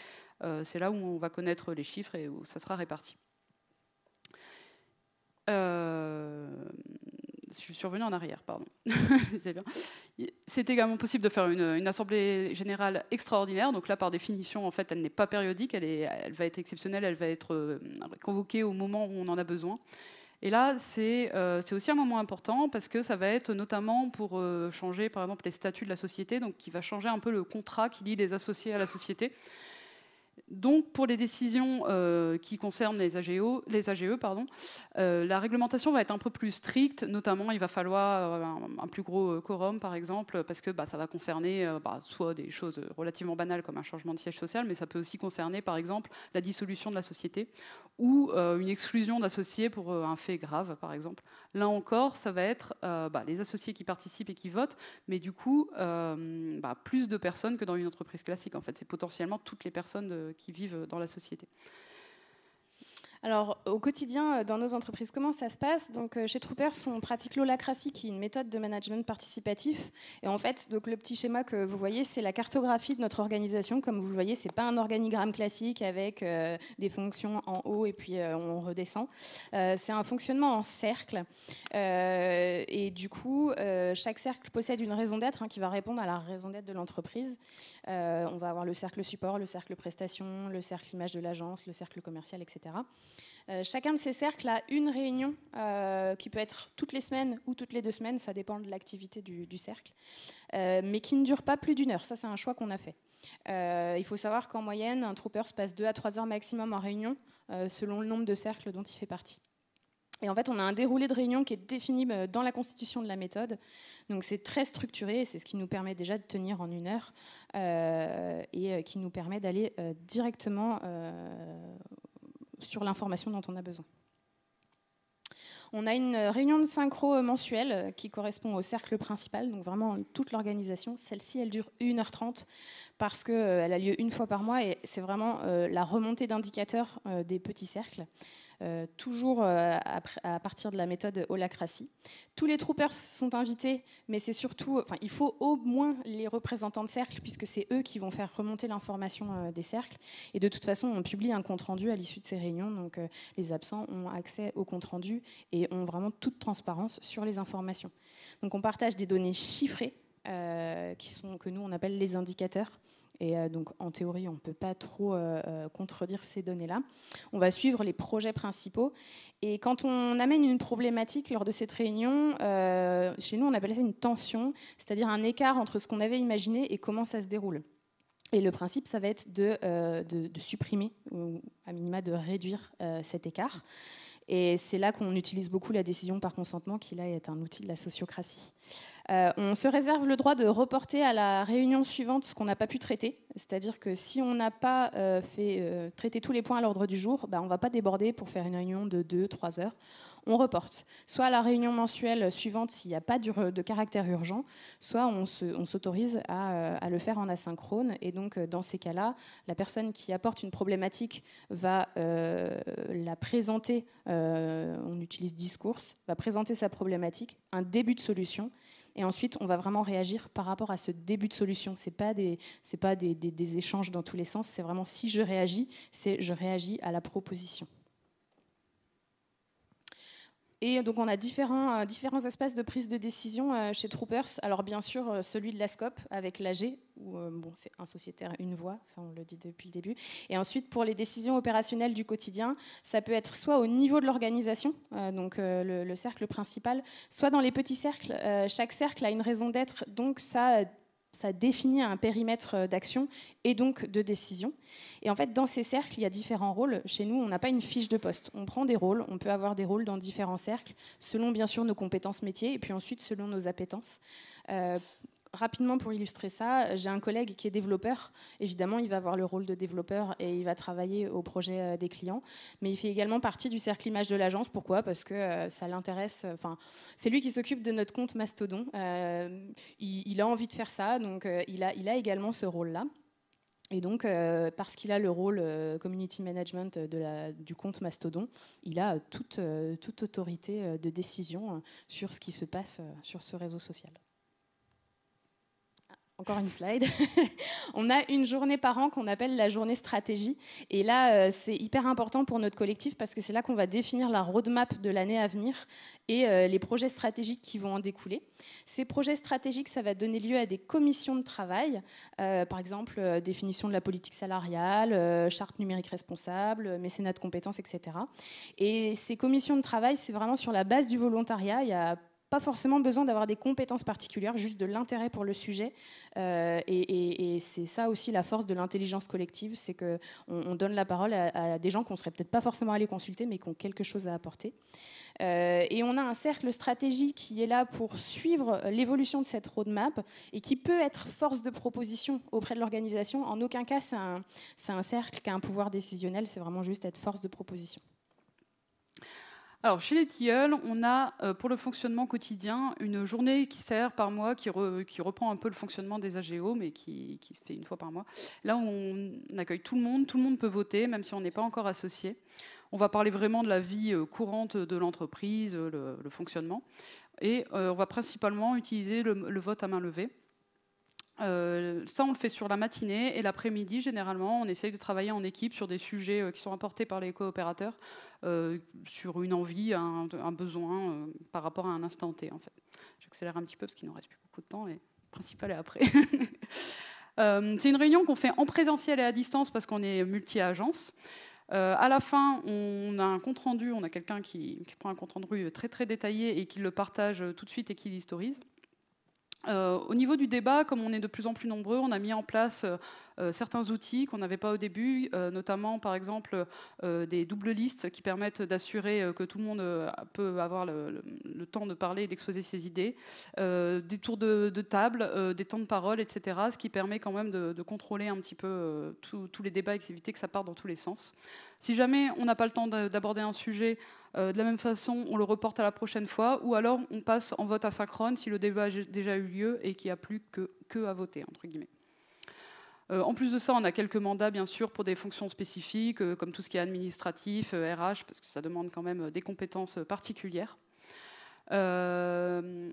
c'est là où on va connaître les chiffres et où ça sera réparti. Euh, je suis survenue en arrière, pardon. C'est également possible de faire une, assemblée générale extraordinaire. Donc là, par définition, en fait, elle n'est pas périodique. Elle, elle va être exceptionnelle. Elle va être euh, convoquée au moment où on en a besoin. Et là, euh, c'est aussi un moment important parce que ça va être notamment pour euh, changer, par exemple, les statuts de la société, donc qui va changer un peu le contrat qui lie les associés à la société. Donc, pour les décisions euh, qui concernent les, AGO, les AGE, pardon, euh, la réglementation va être un peu plus stricte. Notamment, il va falloir euh, un, plus gros quorum, par exemple, parce que bah, ça va concerner bah, soit des choses relativement banales comme un changement de siège social, mais ça peut aussi concerner, par exemple, la dissolution de la société ou une exclusion d'associés pour un fait grave, par exemple. Là encore, ça va être bah, les associés qui participent et qui votent, mais du coup, plus de personnes que dans une entreprise classique. En fait, c'est potentiellement toutes les personnes qui vivent dans la société. Alors, au quotidien, euh, dans nos entreprises, comment ça se passe Donc, euh, chez Troopers, on pratique l'holacratie, qui est une méthode de management participatif. Et en fait, donc, le petit schéma que vous voyez, c'est la cartographie de notre organisation. Comme vous le voyez, n'est pas un organigramme classique avec euh, des fonctions en haut et puis on redescend. c'est un fonctionnement en cercle. et du coup, chaque cercle possède une raison d'être hein, qui va répondre à la raison d'être de l'entreprise. on va avoir le cercle support, le cercle prestation, le cercle image de l'agence, le cercle commercial, etc. Euh, chacun de ces cercles a une réunion euh, qui peut être toutes les semaines ou toutes les deux semaines, ça dépend de l'activité du, cercle, euh, mais qui ne dure pas plus d'une heure. Ça, c'est un choix qu'on a fait. il faut savoir qu'en moyenne, un trooper se passe deux à trois heures maximum en réunion, selon le nombre de cercles dont il fait partie. Et en fait, on a un déroulé de réunion qui est défini dans la constitution de la méthode. Donc c'est très structuré, et c'est ce qui nous permet déjà de tenir en une heure et qui nous permet d'aller directement sur l'information dont on a besoin. On a une réunion de synchro mensuelle qui correspond au cercle principal, donc vraiment toute l'organisation. Celle-ci, elle dure 1h30 parce qu'elle euh, a lieu une fois par mois et c'est vraiment euh, la remontée d'indicateurs euh, des petits cercles. Euh, toujours euh, à, partir de la méthode holacratie. Tous les troopers sont invités, mais c'est surtout, il faut au moins les représentants de cercle, puisque c'est eux qui vont faire remonter l'information euh, des cercles. Et de toute façon, on publie un compte rendu à l'issue de ces réunions, donc les absents ont accès au compte rendu et ont vraiment toute transparence sur les informations. Donc on partage des données chiffrées qui sont, que nous on appelle les indicateurs. Et euh, donc, en théorie, on ne peut pas trop euh, euh, contredire ces données-là. On va suivre les projets principaux. Et quand on amène une problématique lors de cette réunion, chez nous, on appelle ça une tension, c'est-à-dire un écart entre ce qu'on avait imaginé et comment ça se déroule. Et le principe, ça va être de, supprimer, ou à minima de réduire cet écart. Et c'est là qu'on utilise beaucoup la décision par consentement, qui là est un outil de la sociocratie. Euh, on se réserve le droit de reporter à la réunion suivante ce qu'on n'a pas pu traiter. C'est-à-dire que si on n'a pas euh, fait euh, traiter tous les points à l'ordre du jour, bah, on ne va pas déborder pour faire une réunion de 2-3 heures. On reporte. Soit à la réunion mensuelle suivante s'il n'y a pas de caractère urgent, soit on s'autorise à, à, le faire en asynchrone. Et donc, dans ces cas-là, la personne qui apporte une problématique va la présenter, on utilise discours, va présenter sa problématique, un début de solution et ensuite, on va vraiment réagir par rapport à ce début de solution. Ce n'est pas, des, pas des échanges dans tous les sens, c'est vraiment si je réagis, c'est je réagis à la proposition. Et donc on a différents, euh, différents espaces de prise de décision euh, chez Troopers. Alors bien sûr euh, celui de la SCOP avec l'AG, où bon, c'est un sociétaire, une voix, ça on le dit depuis le début. Et ensuite pour les décisions opérationnelles du quotidien, ça peut être soit au niveau de l'organisation, donc le, le, cercle principal, soit dans les petits cercles. chaque cercle a une raison d'être, donc ça ça définit un périmètre euh, d'action et donc de décision. Et en fait, dans ces cercles, il y a différents rôles. Chez nous, on n'a pas une fiche de poste. On prend des rôles, on peut avoir des rôles dans différents cercles, selon bien sûr nos compétences métiers et puis ensuite selon nos appétences. Euh, rapidement pour illustrer ça, j'ai un collègue qui est développeur. Évidemment, il va avoir le rôle de développeur et il va travailler au projet euh, des clients. Mais il fait également partie du cercle image de l'agence. Pourquoi Parce que euh, ça l'intéresse. Euh, enfin, c'est lui qui s'occupe de notre compte Mastodon. il, a envie de faire ça, donc il, a, il a également ce rôle-là. Et donc, parce qu'il a le rôle community management de la, du compte Mastodon, il a toute, toute autorité de décision sur ce qui se passe sur ce réseau social encore une slide. on a une journée par an qu'on appelle la journée stratégie. Et là, euh, c'est hyper important pour notre collectif parce que c'est là qu'on va définir la roadmap de l'année à venir et euh, les projets stratégiques qui vont en découler. Ces projets stratégiques, ça va donner lieu à des commissions de travail, euh, par exemple définition de la politique salariale, charte numérique responsable, mécénat de compétences, etc. Et ces commissions de travail, c'est vraiment sur la base du volontariat. Il y a pas forcément besoin d'avoir des compétences particulières, juste de l'intérêt pour le sujet. Euh, et, c'est ça aussi la force de l'intelligence collective, c'est qu'on on donne la parole à, des gens qu'on serait peut-être pas forcément allé consulter, mais qui ont quelque chose à apporter. Euh, et on a un cercle stratégique qui est là pour suivre l'évolution de cette roadmap et qui peut être force de proposition auprès de l'organisation. En aucun cas, c'est un, cercle qui a un pouvoir décisionnel, c'est vraiment juste être force de proposition. Alors, chez les tilleuls, on a euh, pour le fonctionnement quotidien une journée qui sert par mois, qui, reprend un peu le fonctionnement des AGO, mais qui, fait une fois par mois. Là, on accueille tout le monde, tout le monde peut voter, même si on n'est pas encore associé. On va parler vraiment de la vie euh, courante de l'entreprise, le, fonctionnement. Et euh, on va principalement utiliser le vote à main levée. Euh, ça, on le fait sur la matinée et l'après-midi, généralement, on essaye de travailler en équipe sur des sujets euh, qui sont apportés par les coopérateurs, euh, sur une envie, un, besoin par rapport à un instant T, en fait. J'accélère un petit peu parce qu'il nous reste plus beaucoup de temps, mais le principal est après. c'est une réunion qu'on fait en présentiel et à distance parce qu'on est multi-agence. à la fin, on a un compte-rendu, on a quelqu'un qui, qui, prend un compte-rendu très très détaillé et qui le partage tout de suite et qui l'historise. Euh, au niveau du débat, comme on est de plus en plus nombreux, on a mis en place euh, euh, certains outils qu'on n'avait pas au début, notamment par exemple des doubles listes qui permettent d'assurer que tout le monde peut avoir le, temps de parler et d'exposer ses idées, des tours de, table, des temps de parole, etc., ce qui permet quand même de, contrôler un petit peu tous les débats et d'éviter que ça parte dans tous les sens. Si jamais on n'a pas le temps d'aborder un sujet, euh, de la même façon, on le reporte à la prochaine fois, ou alors on passe en vote asynchrone si le débat a déjà eu lieu et qu'il n'y a plus que, que à voter, entre guillemets euh, en plus de ça, on a quelques mandats, bien sûr, pour des fonctions spécifiques, euh, comme tout ce qui est administratif, RH, parce que ça demande quand même des compétences particulières. Euh,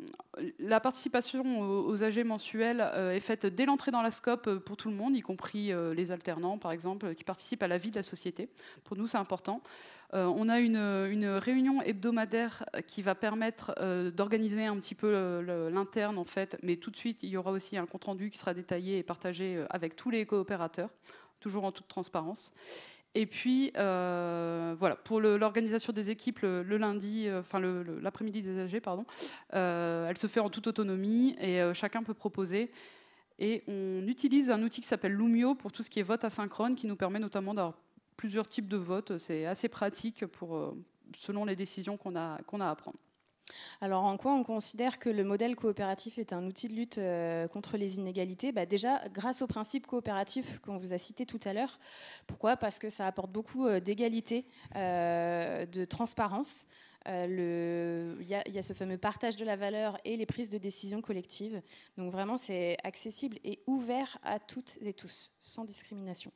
la participation aux, AG mensuels euh, est faite dès l'entrée dans la scope euh, pour tout le monde, y compris les alternants, par exemple, qui participent à la vie de la société. Pour nous, c'est important. on a une, réunion hebdomadaire qui va permettre d'organiser un petit peu l'interne, en fait, mais tout de suite, il y aura aussi un compte-rendu qui sera détaillé et partagé avec tous les coopérateurs, toujours en toute transparence. Et puis, euh, voilà, pour l'organisation des équipes, le, lundi, euh, enfin l'après-midi des AG, pardon, euh, elle se fait en toute autonomie et chacun peut proposer. Et on utilise un outil qui s'appelle Lumio pour tout ce qui est vote asynchrone, qui nous permet notamment d'avoir plusieurs types de votes. C'est assez pratique pour, selon les décisions qu'on a, qu'on a à prendre alors en quoi on considère que le modèle coopératif est un outil de lutte euh, contre les inégalités bah, Déjà, grâce au principe coopératif qu'on vous a cité tout à l'heure. Pourquoi Parce que ça apporte beaucoup euh, d'égalité, euh, de transparence. Il y, a ce fameux partage de la valeur et les prises de décision collectives. Donc vraiment, c'est accessible et ouvert à toutes et tous, sans discrimination.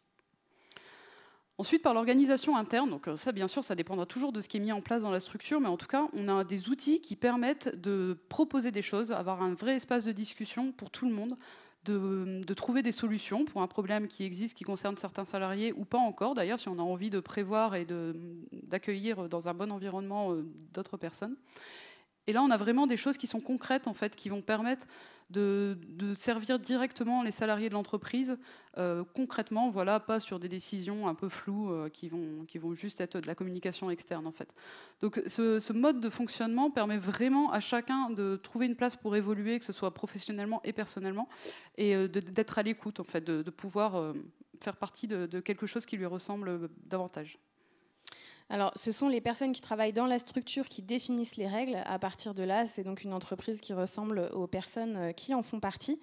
Ensuite, par l'organisation interne, donc euh, ça bien sûr, ça dépendra toujours de ce qui est mis en place dans la structure, mais en tout cas, on a des outils qui permettent de proposer des choses, avoir un vrai espace de discussion pour tout le monde, de, trouver des solutions pour un problème qui existe, qui concerne certains salariés ou pas encore. D'ailleurs, si on a envie de prévoir et d'accueillir dans un bon environnement euh, d'autres personnes. Et là, on a vraiment des choses qui sont concrètes, en fait, qui vont permettre de, servir directement les salariés de l'entreprise, euh, concrètement, voilà, pas sur des décisions un peu floues euh, qui, vont, juste être de la communication externe, en fait. Donc, ce, mode de fonctionnement permet vraiment à chacun de trouver une place pour évoluer, que ce soit professionnellement et personnellement, et euh, d'être à l'écoute, en fait, de, pouvoir faire partie de quelque chose qui lui ressemble davantage alors, ce sont les personnes qui travaillent dans la structure qui définissent les règles. À partir de là, c'est donc une entreprise qui ressemble aux personnes euh, qui en font partie.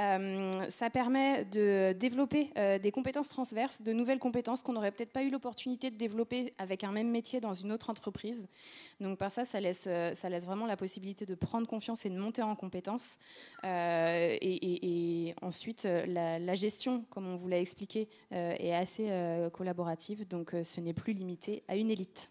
Euh, ça permet de développer euh, des compétences transverses, de nouvelles compétences qu'on n'aurait peut-être pas eu l'opportunité de développer avec un même métier dans une autre entreprise. Donc par ça, ça laisse, euh, vraiment la possibilité de prendre confiance et de monter en compétences. et, ensuite, la, gestion, comme on vous l'a expliqué, est assez collaborative, donc ce n'est plus limité à une élite.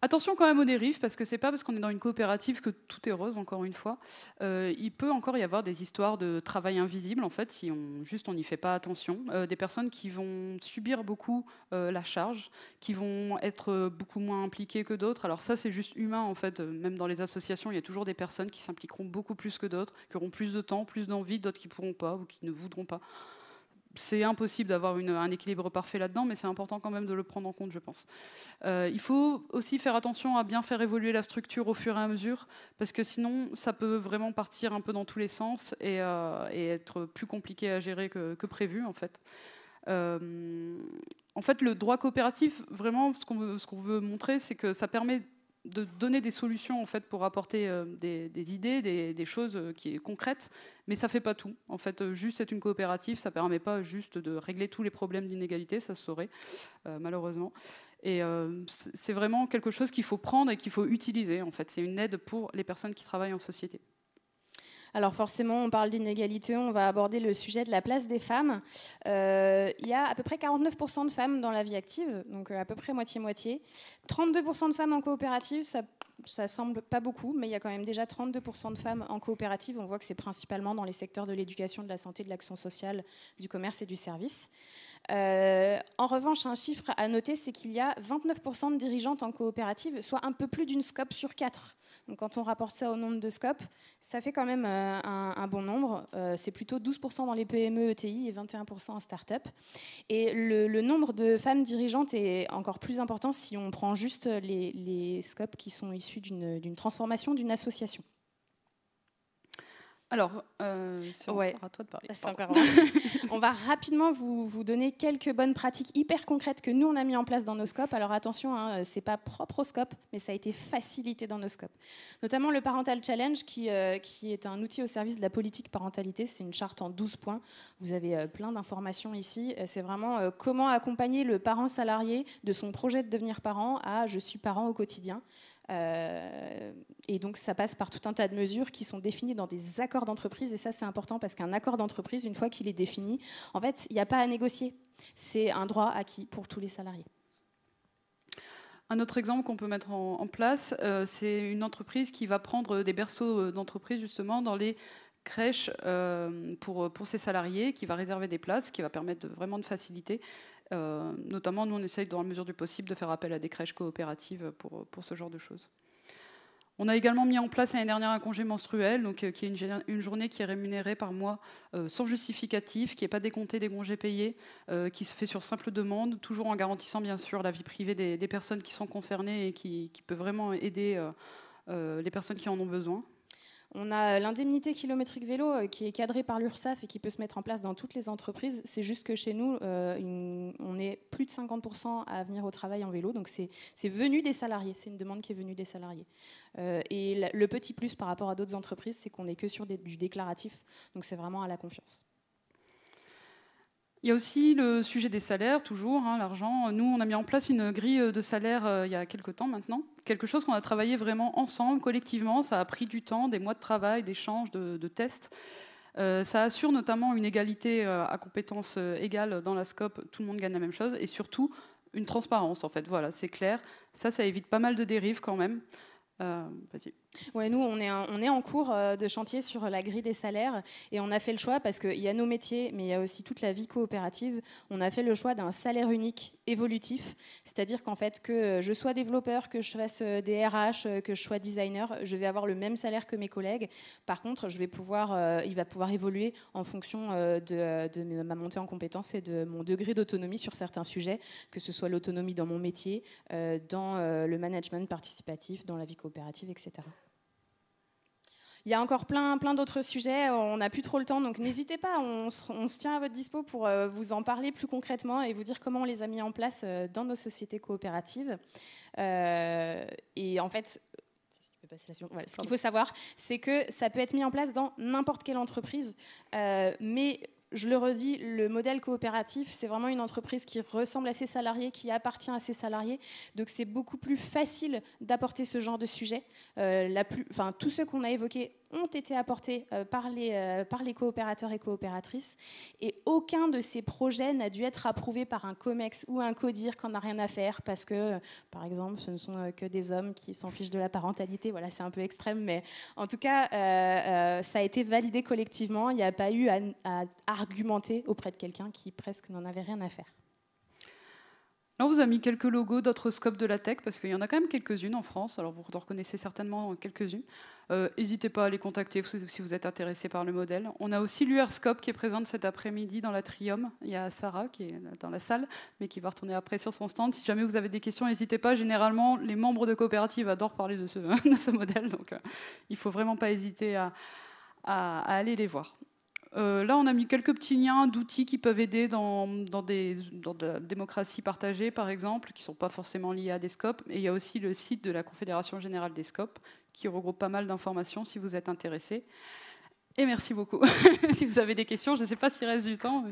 Attention quand même aux dérives, parce que c'est pas parce qu'on est dans une coopérative que tout est rose, encore une fois. Euh, il peut encore y avoir des histoires de travail invisible, en fait, si on, juste on n'y fait pas attention. Euh, des personnes qui vont subir beaucoup euh, la charge, qui vont être beaucoup moins impliquées que d'autres. Alors ça, c'est juste humain, en fait. Même dans les associations, il y a toujours des personnes qui s'impliqueront beaucoup plus que d'autres, qui auront plus de temps, plus d'envie, d'autres qui pourront pas ou qui ne voudront pas c'est impossible d'avoir un équilibre parfait là-dedans, mais c'est important quand même de le prendre en compte, je pense. Euh, il faut aussi faire attention à bien faire évoluer la structure au fur et à mesure, parce que sinon, ça peut vraiment partir un peu dans tous les sens et, euh, être plus compliqué à gérer que, prévu, en fait. Euh, en fait, le droit coopératif, vraiment, ce qu'on veut montrer, c'est que ça permet de donner des solutions en fait pour apporter euh, des, idées, des, choses euh, qui est concrètes, mais ça fait pas tout. En fait, euh, juste être une coopérative, ça permet pas juste de régler tous les problèmes d'inégalité, ça se saurait malheureusement. Et c'est vraiment quelque chose qu'il faut prendre et qu'il faut utiliser. En fait, c'est une aide pour les personnes qui travaillent en société. Alors forcément, on parle d'inégalité, on va aborder le sujet de la place des femmes. Euh, il y a à peu près 49% de femmes dans la vie active, donc euh, à peu près moitié-moitié. 32% de femmes en coopérative, ça ça semble pas beaucoup, mais il y a quand même déjà 32% de femmes en coopérative. On voit que c'est principalement dans les secteurs de l'éducation, de la santé, de l'action sociale, du commerce et du service. Euh, en revanche, un chiffre à noter, c'est qu'il y a 29% de dirigeantes en coopérative, soit un peu plus d'une scope sur quatre quand on rapporte ça au nombre de scopes, ça fait quand même euh, un, bon nombre. Euh, c'est plutôt 12% dans les PME ETI et 21% en start-up. Et le, nombre de femmes dirigeantes est encore plus important si on prend juste les, les scopes qui sont issus d'une transformation d'une association. Alors, euh, à toi de parler. on va rapidement vous, donner quelques bonnes pratiques hyper concrètes que nous, on a mis en place dans nos scopes. Alors attention, ce hein, euh, c'est pas propre au scope, mais ça a été facilité dans nos scopes. Notamment le Parental Challenge, qui, euh, qui est un outil au service de la politique parentalité. C'est une charte en 12 points. Vous avez plein d'informations ici. C'est vraiment comment accompagner le parent salarié de son projet de devenir parent à je suis parent au quotidien. Euh, et donc ça passe par tout un tas de mesures qui sont définies dans des accords d'entreprise. Et ça c'est important parce qu'un accord d'entreprise, une fois qu'il est défini, en fait, il n'y a pas à négocier. C'est un droit acquis pour tous les salariés. Un autre exemple qu'on peut mettre en, place, euh, c'est une entreprise qui va prendre des berceaux euh, d'entreprise justement dans les crèches pour, pour ses salariés, qui va réserver des places, qui va permettre vraiment de faciliter euh, notamment, nous, on essaye, dans la mesure du possible, de faire appel à des crèches coopératives pour, pour ce genre de choses. On a également mis en place l'année dernière un congé menstruel, donc, euh, qui est une, journée qui est rémunérée par mois euh, sans justificatif, qui n'est pas décomptée des congés payés, qui se fait sur simple demande, toujours en garantissant bien sûr la vie privée des, personnes qui sont concernées et qui peut vraiment aider les personnes qui en ont besoin. On a euh, l'indemnité kilométrique vélo euh, qui est cadrée par l'URSSAF et qui peut se mettre en place dans toutes les entreprises. C'est juste que chez nous, euh, on est plus de 50% à venir au travail en vélo. Donc c'est venu des salariés. C'est une demande qui est venue des salariés. et le petit plus par rapport à d'autres entreprises, c'est qu'on n'est que sur du déclaratif. Donc c'est vraiment à la confiance. Il y a aussi le sujet des salaires, toujours, hein, l'argent. Nous, on a mis en place une grille de salaires euh, il y a quelques temps maintenant. Quelque chose qu'on a travaillé vraiment ensemble, collectivement. Ça a pris du temps, des mois de travail, d'échanges, de, de, tests. Euh, ça assure notamment une égalité euh, à compétences égales dans la scope. Tout le monde gagne la même chose. Et surtout, une transparence, en fait. Voilà, c'est clair. Ça, ça évite pas mal de dérives quand même. Vas-y. Ouais, nous, on est, en cours euh, de chantier sur la grille des salaires et on a fait le choix parce qu'il y a nos métiers, mais il y a aussi toute la vie coopérative. On a fait le choix d'un salaire unique évolutif, c'est-à-dire qu'en fait, que je sois développeur, que je fasse euh, des RH, euh, que je sois designer, je vais avoir le même salaire que mes collègues. Par contre, je vais pouvoir, il va pouvoir évoluer en fonction de, ma montée en compétences et de mon degré d'autonomie sur certains sujets, que ce soit l'autonomie dans mon métier, dans le management participatif, dans la vie coopérative, etc. Il y a encore plein, plein d'autres sujets. On n'a plus trop le temps, donc n'hésitez pas. On se, tient à votre dispo pour euh, vous en parler plus concrètement et vous dire comment on les a mis en place euh, dans nos sociétés coopératives. Euh, et en fait, ce qu'il faut savoir, c'est que ça peut être mis en place dans n'importe quelle entreprise, mais je le redis, le modèle coopératif, c'est vraiment une entreprise qui ressemble à ses salariés, qui appartient à ses salariés. Donc c'est beaucoup plus facile d'apporter ce genre de sujet. Euh, la enfin, tous ceux qu'on a évoqués ont été apportés euh, par, les, euh, par les coopérateurs et coopératrices. Et aucun de ces projets n'a dû être approuvé par un COMEX ou un CODIR qu'on a n'a rien à faire, parce que, euh, par exemple, ce ne sont que des hommes qui s'en fichent de la parentalité. Voilà, c'est un peu extrême, mais en tout cas, ça a été validé collectivement. Il n'y a pas eu à argumenter auprès de quelqu'un qui presque n'en avait rien à faire. Là, on vous a mis quelques logos d'autres scopes de la tech, parce qu'il y en a quand même quelques-unes en France, alors vous en reconnaissez certainement quelques-unes. Euh, n'hésitez pas à les contacter si vous êtes intéressé par le modèle. On a aussi l'URScope qui est présente cet après-midi dans la l'atrium. Il y a Sarah qui est dans la salle, mais qui va retourner après sur son stand. Si jamais vous avez des questions, n'hésitez pas. Généralement, les membres de coopératives adorent parler de ce, modèle, donc euh, il ne faut vraiment pas hésiter à aller les voir. Euh, là, on a mis quelques petits liens d'outils qui peuvent aider dans, des, la démocratie partagée, par exemple, qui ne sont pas forcément liés à des scopes. Et il y a aussi le site de la Confédération générale des scopes, qui regroupe pas mal d'informations si vous êtes intéressé. Et merci beaucoup. si vous avez des questions, je ne sais pas s'il reste du temps.